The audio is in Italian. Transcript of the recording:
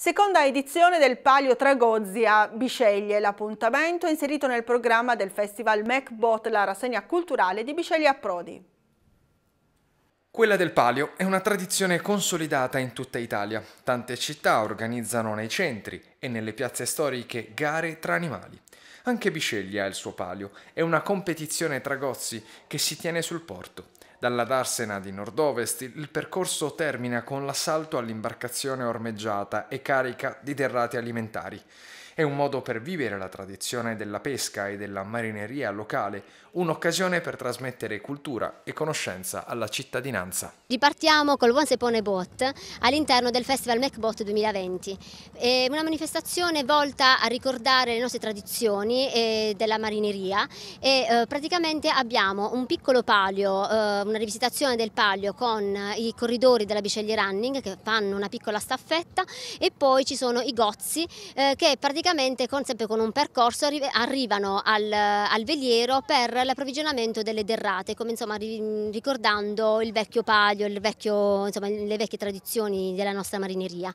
Seconda edizione del Palio Tragozzi a Bisceglie, l'appuntamento inserito nel programma del Festival MacBot, la rassegna culturale di Bisceglie a Prodi. Quella del palio è una tradizione consolidata in tutta Italia. Tante città organizzano nei centri e nelle piazze storiche gare tra animali. Anche Bisceglie ha il suo palio, è una competizione tra gozzi che si tiene sul porto. Dalla Darsena di nord-ovest il percorso termina con l'assalto all'imbarcazione ormeggiata e carica di derrate alimentari. È un modo per vivere la tradizione della pesca e della marineria locale, un'occasione per trasmettere cultura e conoscenza alla cittadinanza. Ripartiamo col Buon Sepone Boat all'interno del Festival MacBot 2020. È una manifestazione volta a ricordare le nostre tradizioni eh, della marineria e eh, praticamente abbiamo un piccolo palio, eh, una rivisitazione del palio con eh, i corridori della Bicelli Running che fanno una piccola staffetta e poi ci sono i gozzi eh, che praticamente con, sempre con un percorso arri arrivano al, eh, al, veliero per l'approvvigionamento delle derrate, come insomma ri ricordando il vecchio palio, il vecchio, insomma, le vecchie tradizioni della nostra marineria.